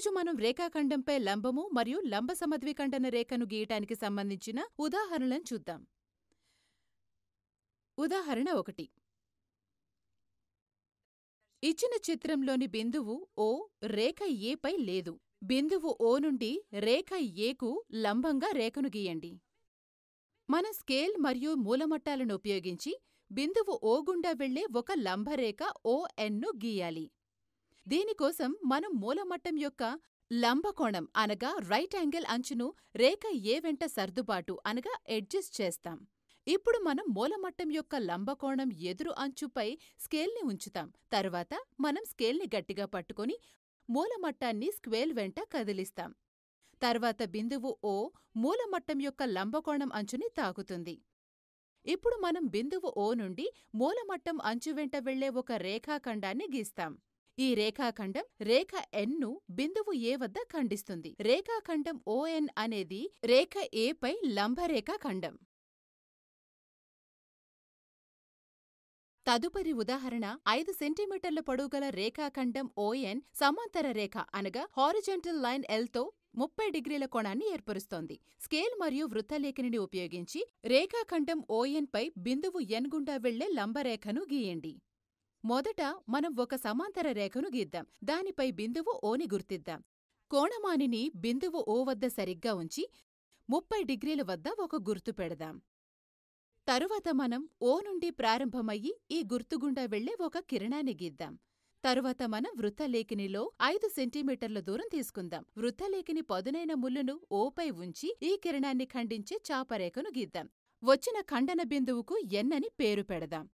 ఈరోజు మనం రేఖాఖండంపై లంబము మరియు లంబ సమద్వికండన రేఖను గీయటానికి సంబంధించిన ఉదాహరణలను చూద్దాం ఉదాహరణ ఒకటి ఇచ్చిన చిత్రంలోని బిందువు ఓ రేఖ ఏపై లేదు బిందువు ఓ నుండి రేఖ ఏకు లంబంగా రేఖను గీయండి మన స్కేల్ మరియు మూలమట్టాలను ఉపయోగించి బిందువు ఓ గుండా వెళ్లే ఒక లంబరేఖ ఓఎన్ను గీయాలి దీనికోసం మనం మూలమట్టం యొక్క లంబకోణం అనగా రైట్ యాంగిల్ అంచును రేఖ ఏ వెంట సర్దుబాటు అనగా అడ్జస్ట్ చేస్తాం ఇప్పుడు మనం మూలమట్టం యొక్క లంబకోణం ఎదురు అంచుపై స్కేల్ని ఉంచుతాం తర్వాత మనం స్కేల్ని గట్టిగా పట్టుకొని మూలమట్టాన్ని స్క్వేల్ వెంట కదిలిస్తాం తర్వాత బిందువు ఓ మూలమట్టం యొక్క లంబకోణం అంచుని తాకుతుంది ఇప్పుడు మనం బిందువు ఓ నుండి మూలమట్టం అంచు వెంట వెళ్లే ఒక రేఖాఖండాన్ని గీస్తాం ఈ రేఖాఖండం రేఖ ఎన్ను బిందువు ఏ వద్ద ఖండిస్తుంది రేఖాఖండం ఓఎన్ అనేది రేఖ ఏపై లంబరేఖాఖండం తదుపరి ఉదాహరణ ఐదు సెంటీమీటర్ల పొడవుగల రేఖాఖండం ఓఎన్ సమాంతర రేఖ అనగా హారిజెంటల్ లైన్ ఎల్తో ముప్పై డిగ్రీల కోణాన్ని ఏర్పరుస్తోంది స్కేల్ మరియు వృత్తలేఖనిని ఉపయోగించి రేఖాఖండం ఓఎన్ పై బిందువు ఎన్ గుండా వెళ్లే లంబరేఖను గీయండి మొదట మనం ఒక సమాంతర రేఖను గీద్దాం దానిపై బిందువు ఓని గుర్తిద్దాం కోణమానిని బిందువు ఓ వద్ద సరిగ్గా ఉంచి ముప్పై డిగ్రీల వద్ద ఒక గుర్తు పెడదాం తరువాత మనం ఓ నుండి ప్రారంభమయ్యి ఈ గుర్తుగుండా వెళ్లే ఒక కిరణాన్ని గీద్దాం తరువాత మనం వృత్తలేఖినిలో ఐదు సెంటీమీటర్ల దూరం తీసుకుందాం వృత్తలేఖిని పదునైన ముల్లును ఓపై ఉంచి ఈ కిరణాన్ని ఖండించే చాపరేఖను గీద్దాం వచ్చిన ఖండన బిందువుకు ఎన్నని పేరు పెడదాం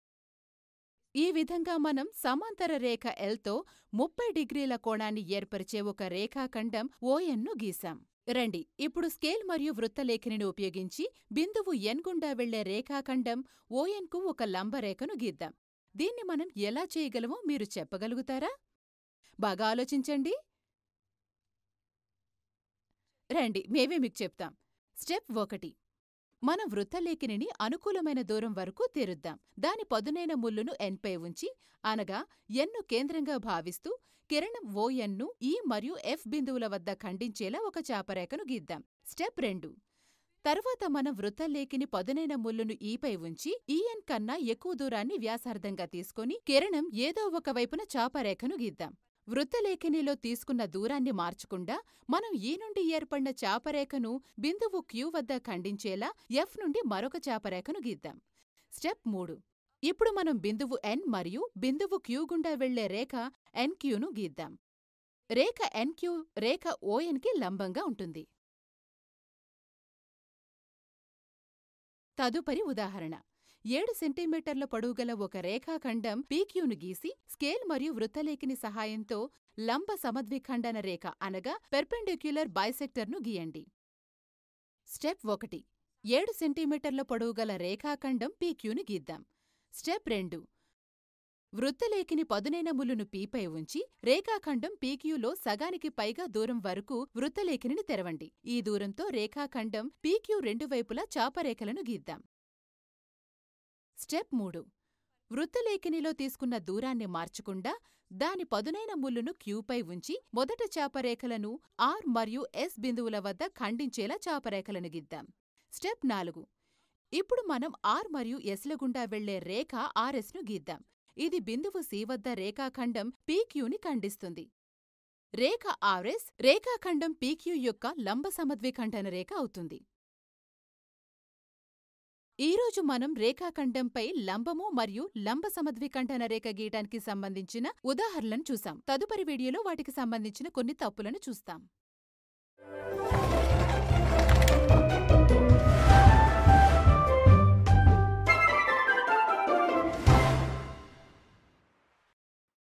ఈ విధంగా మనం సమాంతర రేఖ ఎల్తో ముప్పై డిగ్రీల కోణాన్ని ఏర్పరిచే ఒక రేఖాఖండం ఓఎన్ను గీశాం రండి ఇప్పుడు స్కేల్ మరియు వృత్తలేఖనిని ఉపయోగించి బిందువు ఎన్ గుండా వెళ్లే రేఖాఖండం ఓఎన్కు ఒక లంబరేఖను గీద్దాం దీన్ని మనం ఎలా చేయగలమో మీరు చెప్పగలుగుతారా బాగా ఆలోచించండి రండి మేవే మీకు చెప్తాం స్టెప్ ఒకటి మన వృత్తలేఖినిని అనుకూలమైన దూరం వరకు తీరుద్దాం దాని పదునైన ముల్లును ఎన్పై ఉంచి అనగా ఎన్ను కేంద్రంగా భావిస్తూ కిరణం ఓఎన్ను ఈ మరియు ఎఫ్ బిందువుల వద్ద ఖండించేలా ఒక చాపరేఖను గీద్దాం స్టెప్ రెండు తర్వాత మనం వృత్తలేఖిని పదునైన ముల్లును ఈపై ఉంచి ఈఎన్ కన్నా ఎక్కువ దూరాన్ని వ్యాసార్థంగా తీసుకుని కిరణం ఏదో ఒకవైపున చాపరేఖను గీద్దాం వృత్తలేఖనిలో తీసుకున్న దూరాన్ని మార్చకుండా మనం ఈ నుండి ఏర్పడిన చాపరేఖను బిందువు క్యూ వద్ద ఖండించేలా ఎఫ్ నుండి మరొక చాపరేఖను గీద్దాం స్టెప్ మూడు ఇప్పుడు మనం బిందువు ఎన్ మరియు బిందువు క్యూ గుండా వెళ్లే రేఖ ఎన్క్యూను గీద్దాం రేఖ ఎన్క్యూ రేఖ ఓఎన్కి లంబంగా ఉంటుంది తదుపరి ఉదాహరణ ఏడు సెంటీమీటర్ల పొడవుగల ఒక రేఖాఖండం పీక్యూను గీసి స్కేల్ మరియు వృత్తలేఖిని సహాయంతో లంబ సమద్విఖండన రేఖ అనగా పెర్పెండిక్యులర్ బైసెక్టర్ను గీయండి స్టెప్ ఒకటి ఏడు సెంటీమీటర్ల పొడవుగల రేఖాఖండం పీక్యూను గీద్దాం స్టెప్ రెండు వృత్తలేఖిని పదునైన ములును పీపై ఉంచి రేఖాఖండం పీక్యూలో సగానికి పైగా దూరం వరకు వృత్తలేఖిని తెరవండి ఈ దూరంతో రేఖాఖండం పీక్యూ రెండు వైపులా చాపరేఖలను గీద్దాం స్టెప్ మూడు వృత్తలేఖనిలో తీసుకున్న దూరాన్ని మార్చకుండా దాని పదునైన ముల్లును క్యూపై ఉంచి మొదట చాపరేఖలను ఆర్ మరియు ఎస్ బిందువుల వద్ద ఖండించేలా చాపరేఖలను గిద్దాం స్టెప్ నాలుగు ఇప్పుడు మనం ఆర్ మరియు ఎస్ల గుండా వెళ్లే రేఖ ఆర్ఎస్ను గీద్దాం ఇది బిందువు సి వద్ద రేఖాఖండం పీక్యూని ఖండిస్తుంది రేఖ ఆర్ఎస్ రేఖాఖండం పీక్యూ యొక్క లంబ సమద్విఖండన రేఖ అవుతుంది ఈరోజు మనం రేఖాఖండంపై లంబము మరియు లంబ సమద్వికంఠన రేఖ గీయటానికి సంబంధించిన ఉదాహరణలను చూసాం తదుపరి వీడియోలో వాటికి సంబంధించిన కొన్ని తప్పులను చూస్తాం